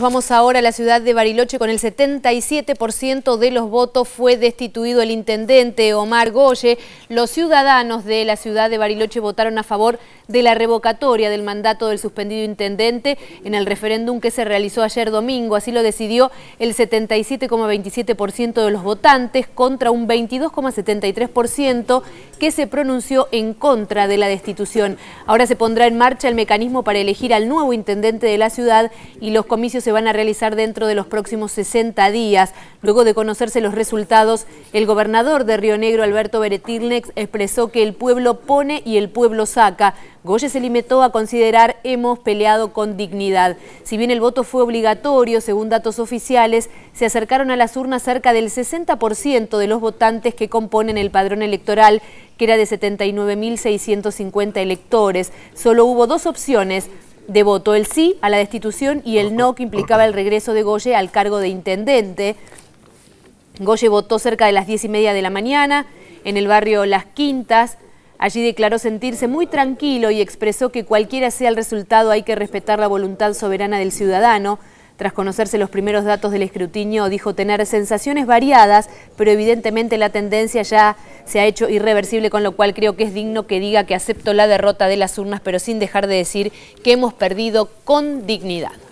vamos ahora a la ciudad de Bariloche. Con el 77% de los votos fue destituido el intendente Omar Goye. Los ciudadanos de la ciudad de Bariloche votaron a favor de la revocatoria del mandato del suspendido intendente en el referéndum que se realizó ayer domingo. Así lo decidió el 77,27% de los votantes contra un 22,73% que se pronunció en contra de la destitución. Ahora se pondrá en marcha el mecanismo para elegir al nuevo intendente de la ciudad y los comicios se van a realizar dentro de los próximos 60 días. Luego de conocerse los resultados, el gobernador de Río Negro, Alberto Beretilnex, expresó que el pueblo pone y el pueblo saca. Goyes se limitó a considerar hemos peleado con dignidad. Si bien el voto fue obligatorio, según datos oficiales, se acercaron a las urnas cerca del 60% de los votantes que componen el padrón electoral, que era de 79.650 electores. Solo hubo dos opciones, de voto, el sí a la destitución y el no que implicaba el regreso de Goye al cargo de intendente. Goye votó cerca de las diez y media de la mañana en el barrio Las Quintas. Allí declaró sentirse muy tranquilo y expresó que cualquiera sea el resultado hay que respetar la voluntad soberana del ciudadano. Tras conocerse los primeros datos del escrutinio, dijo tener sensaciones variadas, pero evidentemente la tendencia ya se ha hecho irreversible, con lo cual creo que es digno que diga que acepto la derrota de las urnas, pero sin dejar de decir que hemos perdido con dignidad.